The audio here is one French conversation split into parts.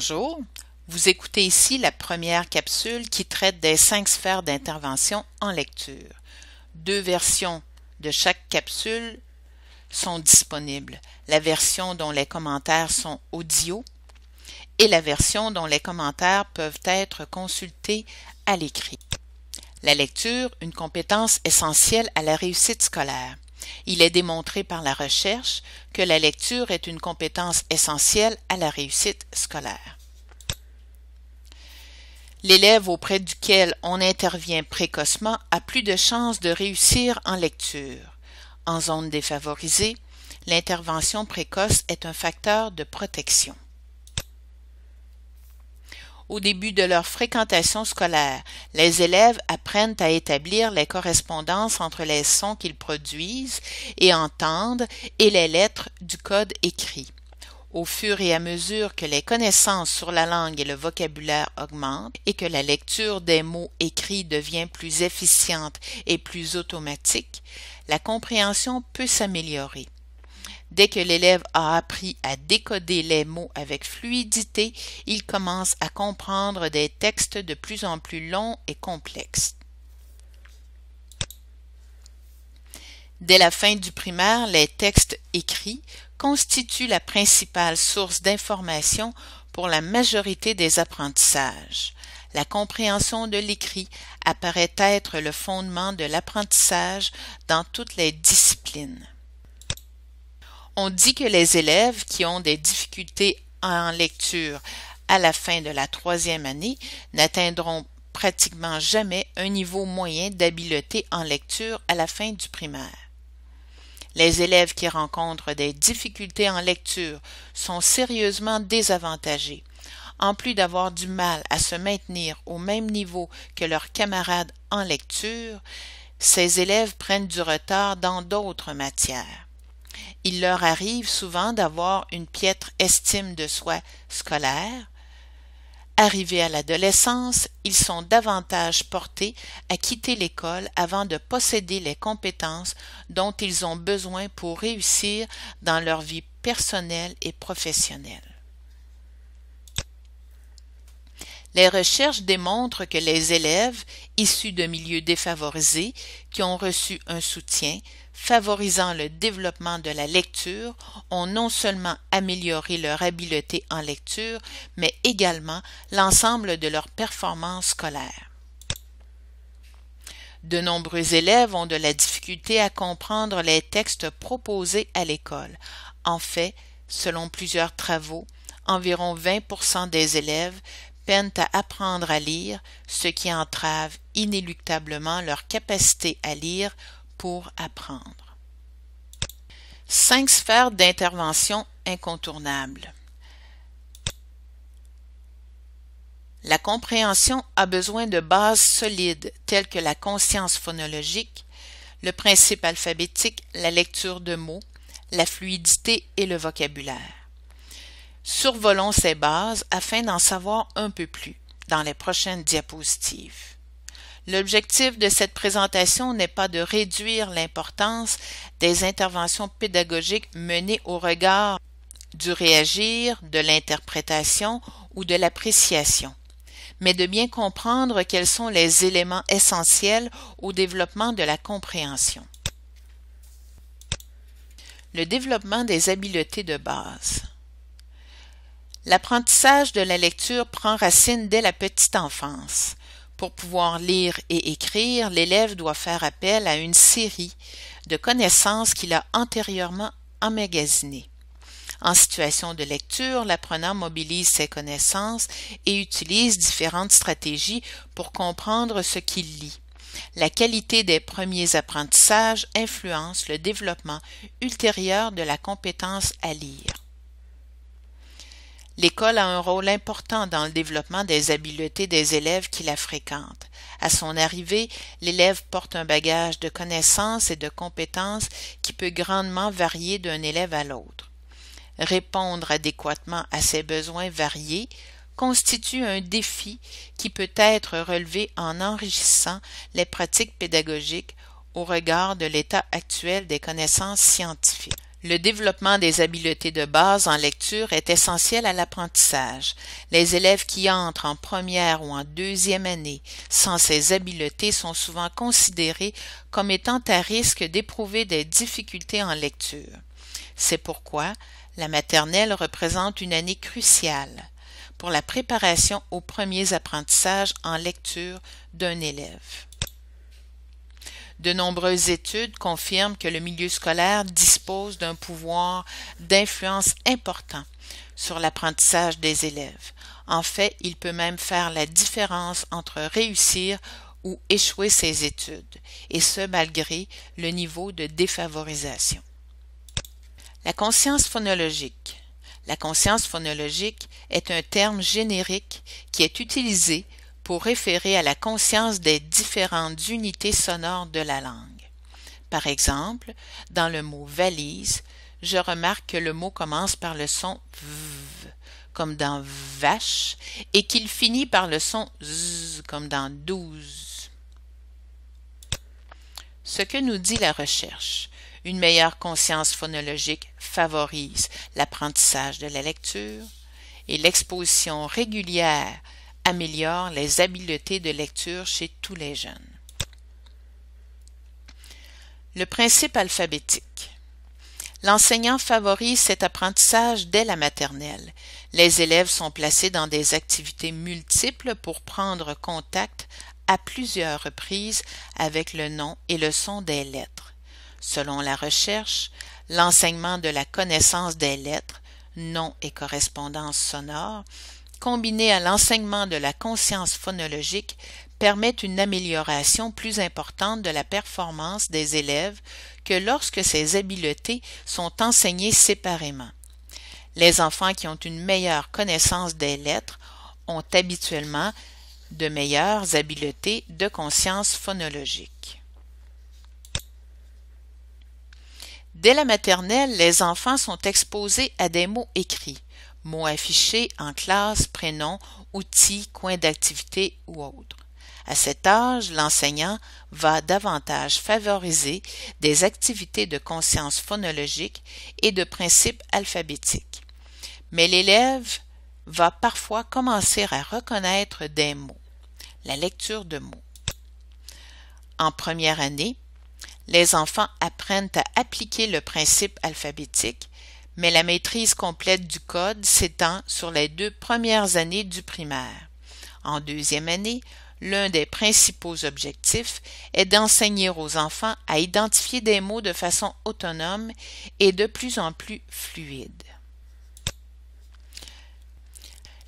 Bonjour, vous écoutez ici la première capsule qui traite des cinq sphères d'intervention en lecture. Deux versions de chaque capsule sont disponibles, la version dont les commentaires sont audio et la version dont les commentaires peuvent être consultés à l'écrit. La lecture, une compétence essentielle à la réussite scolaire. Il est démontré par la recherche que la lecture est une compétence essentielle à la réussite scolaire. L'élève auprès duquel on intervient précocement a plus de chances de réussir en lecture. En zone défavorisée, l'intervention précoce est un facteur de protection au début de leur fréquentation scolaire. Les élèves apprennent à établir les correspondances entre les sons qu'ils produisent et entendent et les lettres du code écrit. Au fur et à mesure que les connaissances sur la langue et le vocabulaire augmentent et que la lecture des mots écrits devient plus efficiente et plus automatique, la compréhension peut s'améliorer. Dès que l'élève a appris à décoder les mots avec fluidité, il commence à comprendre des textes de plus en plus longs et complexes. Dès la fin du primaire, les textes écrits constituent la principale source d'information pour la majorité des apprentissages. La compréhension de l'écrit apparaît être le fondement de l'apprentissage dans toutes les disciplines. On dit que les élèves qui ont des difficultés en lecture à la fin de la troisième année n'atteindront pratiquement jamais un niveau moyen d'habileté en lecture à la fin du primaire. Les élèves qui rencontrent des difficultés en lecture sont sérieusement désavantagés. En plus d'avoir du mal à se maintenir au même niveau que leurs camarades en lecture, ces élèves prennent du retard dans d'autres matières il leur arrive souvent d'avoir une piètre estime de soi scolaire. Arrivés à l'adolescence, ils sont davantage portés à quitter l'école avant de posséder les compétences dont ils ont besoin pour réussir dans leur vie personnelle et professionnelle. Les recherches démontrent que les élèves issus de milieux défavorisés qui ont reçu un soutien favorisant le développement de la lecture ont non seulement amélioré leur habileté en lecture, mais également l'ensemble de leur performance scolaire. De nombreux élèves ont de la difficulté à comprendre les textes proposés à l'école. En fait, selon plusieurs travaux, environ 20 des élèves peinent à apprendre à lire, ce qui entrave inéluctablement leur capacité à lire pour apprendre. Cinq sphères d'intervention incontournables. La compréhension a besoin de bases solides telles que la conscience phonologique, le principe alphabétique, la lecture de mots, la fluidité et le vocabulaire. Survolons ces bases afin d'en savoir un peu plus dans les prochaines diapositives. L'objectif de cette présentation n'est pas de réduire l'importance des interventions pédagogiques menées au regard du réagir, de l'interprétation ou de l'appréciation, mais de bien comprendre quels sont les éléments essentiels au développement de la compréhension. Le développement des habiletés de base. L'apprentissage de la lecture prend racine dès la petite enfance. Pour pouvoir lire et écrire, l'élève doit faire appel à une série de connaissances qu'il a antérieurement emmagasinées. En situation de lecture, l'apprenant mobilise ses connaissances et utilise différentes stratégies pour comprendre ce qu'il lit. La qualité des premiers apprentissages influence le développement ultérieur de la compétence à lire. L'école a un rôle important dans le développement des habiletés des élèves qui la fréquentent. À son arrivée, l'élève porte un bagage de connaissances et de compétences qui peut grandement varier d'un élève à l'autre. Répondre adéquatement à ses besoins variés constitue un défi qui peut être relevé en enrichissant les pratiques pédagogiques au regard de l'état actuel des connaissances scientifiques. Le développement des habiletés de base en lecture est essentiel à l'apprentissage. Les élèves qui entrent en première ou en deuxième année sans ces habiletés sont souvent considérés comme étant à risque d'éprouver des difficultés en lecture. C'est pourquoi la maternelle représente une année cruciale pour la préparation aux premiers apprentissages en lecture d'un élève. De nombreuses études confirment que le milieu scolaire dispose d'un pouvoir d'influence important sur l'apprentissage des élèves. En fait, il peut même faire la différence entre réussir ou échouer ses études, et ce malgré le niveau de défavorisation. La conscience phonologique. La conscience phonologique est un terme générique qui est utilisé pour référer à la conscience des différentes unités sonores de la langue. Par exemple, dans le mot valise, je remarque que le mot commence par le son v, comme dans vache, et qu'il finit par le son z, comme dans douze. Ce que nous dit la recherche, une meilleure conscience phonologique favorise l'apprentissage de la lecture et l'exposition régulière améliore les habiletés de lecture chez tous les jeunes. Le principe alphabétique. L'enseignant favorise cet apprentissage dès la maternelle. Les élèves sont placés dans des activités multiples pour prendre contact à plusieurs reprises avec le nom et le son des lettres. Selon la recherche, l'enseignement de la connaissance des lettres, nom et correspondance sonore combiné à l'enseignement de la conscience phonologique, permet une amélioration plus importante de la performance des élèves que lorsque ces habiletés sont enseignées séparément. Les enfants qui ont une meilleure connaissance des lettres ont habituellement de meilleures habiletés de conscience phonologique. Dès la maternelle, les enfants sont exposés à des mots écrits mots affichés en classe, prénoms, outils, coin d'activité ou autres. À cet âge, l'enseignant va davantage favoriser des activités de conscience phonologique et de principes alphabétiques. Mais l'élève va parfois commencer à reconnaître des mots, la lecture de mots. En première année, les enfants apprennent à appliquer le principe alphabétique mais la maîtrise complète du code s'étend sur les deux premières années du primaire. En deuxième année, l'un des principaux objectifs est d'enseigner aux enfants à identifier des mots de façon autonome et de plus en plus fluide.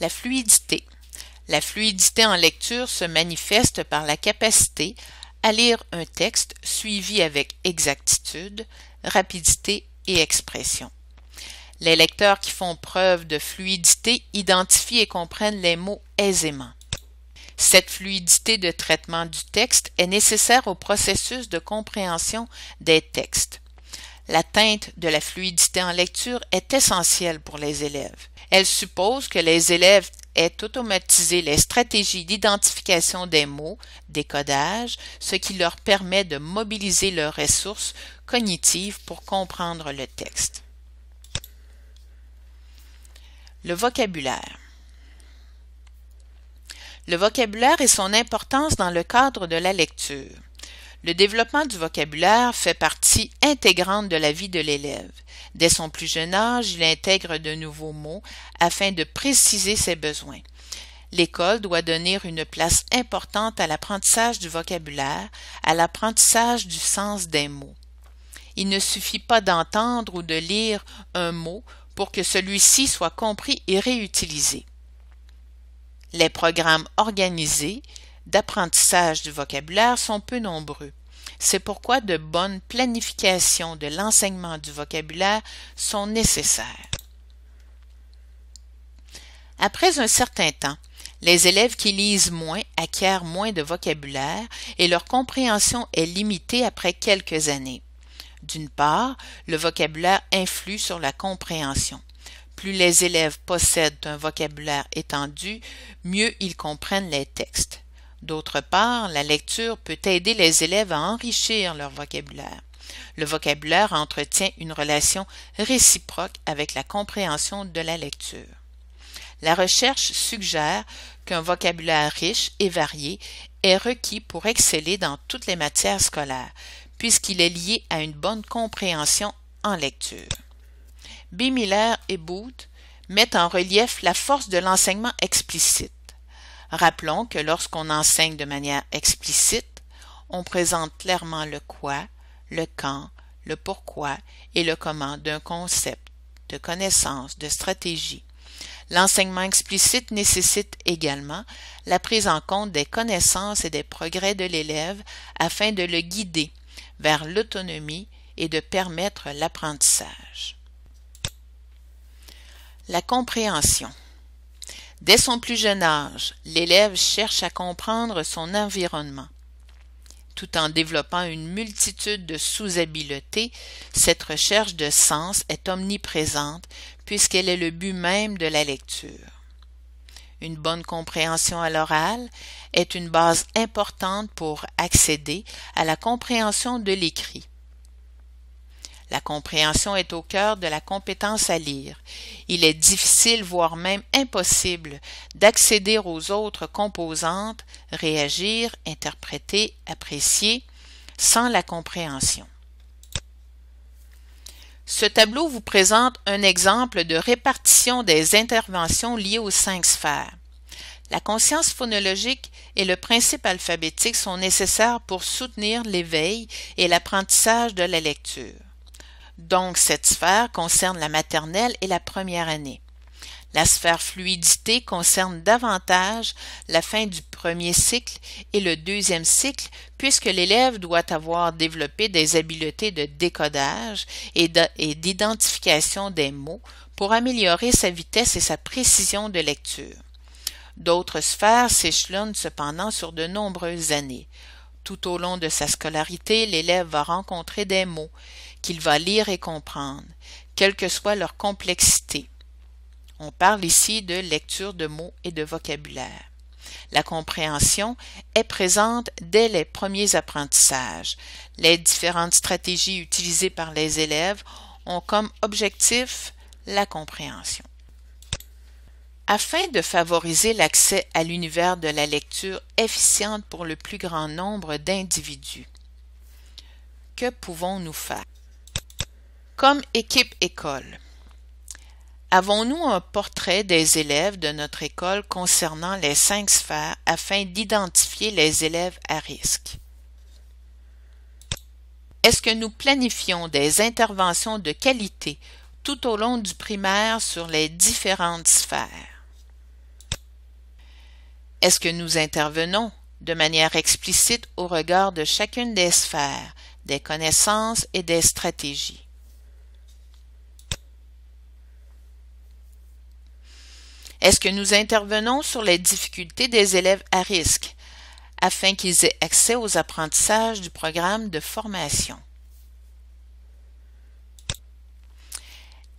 La fluidité. La fluidité en lecture se manifeste par la capacité à lire un texte suivi avec exactitude, rapidité et expression. Les lecteurs qui font preuve de fluidité identifient et comprennent les mots aisément. Cette fluidité de traitement du texte est nécessaire au processus de compréhension des textes. L'atteinte de la fluidité en lecture est essentielle pour les élèves. Elle suppose que les élèves aient automatisé les stratégies d'identification des mots, décodage, ce qui leur permet de mobiliser leurs ressources cognitives pour comprendre le texte. Le vocabulaire. Le vocabulaire et son importance dans le cadre de la lecture. Le développement du vocabulaire fait partie intégrante de la vie de l'élève. Dès son plus jeune âge, il intègre de nouveaux mots afin de préciser ses besoins. L'école doit donner une place importante à l'apprentissage du vocabulaire, à l'apprentissage du sens des mots. Il ne suffit pas d'entendre ou de lire un mot pour que celui-ci soit compris et réutilisé. Les programmes organisés d'apprentissage du vocabulaire sont peu nombreux. C'est pourquoi de bonnes planifications de l'enseignement du vocabulaire sont nécessaires. Après un certain temps, les élèves qui lisent moins acquièrent moins de vocabulaire et leur compréhension est limitée après quelques années. D'une part, le vocabulaire influe sur la compréhension. Plus les élèves possèdent un vocabulaire étendu, mieux ils comprennent les textes. D'autre part, la lecture peut aider les élèves à enrichir leur vocabulaire. Le vocabulaire entretient une relation réciproque avec la compréhension de la lecture. La recherche suggère qu'un vocabulaire riche et varié est requis pour exceller dans toutes les matières scolaires, puisqu'il est lié à une bonne compréhension en lecture. B. Miller et Booth mettent en relief la force de l'enseignement explicite. Rappelons que lorsqu'on enseigne de manière explicite, on présente clairement le quoi, le quand, le pourquoi et le comment d'un concept, de connaissance, de stratégie. L'enseignement explicite nécessite également la prise en compte des connaissances et des progrès de l'élève afin de le guider vers l'autonomie et de permettre l'apprentissage. La compréhension. Dès son plus jeune âge, l'élève cherche à comprendre son environnement. Tout en développant une multitude de sous-habiletés, cette recherche de sens est omniprésente puisqu'elle est le but même de la lecture. Une bonne compréhension à l'oral est une base importante pour accéder à la compréhension de l'écrit. La compréhension est au cœur de la compétence à lire. Il est difficile, voire même impossible, d'accéder aux autres composantes, réagir, interpréter, apprécier, sans la compréhension. Ce tableau vous présente un exemple de répartition des interventions liées aux cinq sphères. La conscience phonologique et le principe alphabétique sont nécessaires pour soutenir l'éveil et l'apprentissage de la lecture. Donc cette sphère concerne la maternelle et la première année. La sphère fluidité concerne davantage la fin du premier cycle et le deuxième cycle, puisque l'élève doit avoir développé des habiletés de décodage et d'identification des mots pour améliorer sa vitesse et sa précision de lecture. D'autres sphères s'échelonnent cependant sur de nombreuses années. Tout au long de sa scolarité, l'élève va rencontrer des mots qu'il va lire et comprendre, quelle que soit leur complexité. On parle ici de lecture de mots et de vocabulaire. La compréhension est présente dès les premiers apprentissages. Les différentes stratégies utilisées par les élèves ont comme objectif la compréhension. Afin de favoriser l'accès à l'univers de la lecture efficiente pour le plus grand nombre d'individus, que pouvons-nous faire? Comme équipe école, Avons-nous un portrait des élèves de notre école concernant les cinq sphères afin d'identifier les élèves à risque? Est-ce que nous planifions des interventions de qualité tout au long du primaire sur les différentes sphères? Est-ce que nous intervenons de manière explicite au regard de chacune des sphères, des connaissances et des stratégies? Est-ce que nous intervenons sur les difficultés des élèves à risque afin qu'ils aient accès aux apprentissages du programme de formation?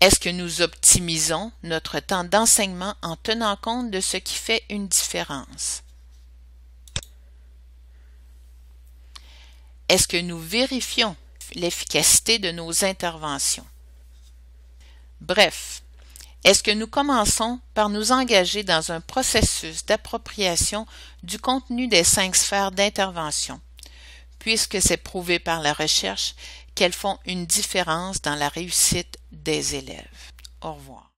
Est-ce que nous optimisons notre temps d'enseignement en tenant compte de ce qui fait une différence? Est-ce que nous vérifions l'efficacité de nos interventions? Bref, est-ce que nous commençons par nous engager dans un processus d'appropriation du contenu des cinq sphères d'intervention, puisque c'est prouvé par la recherche qu'elles font une différence dans la réussite des élèves? Au revoir.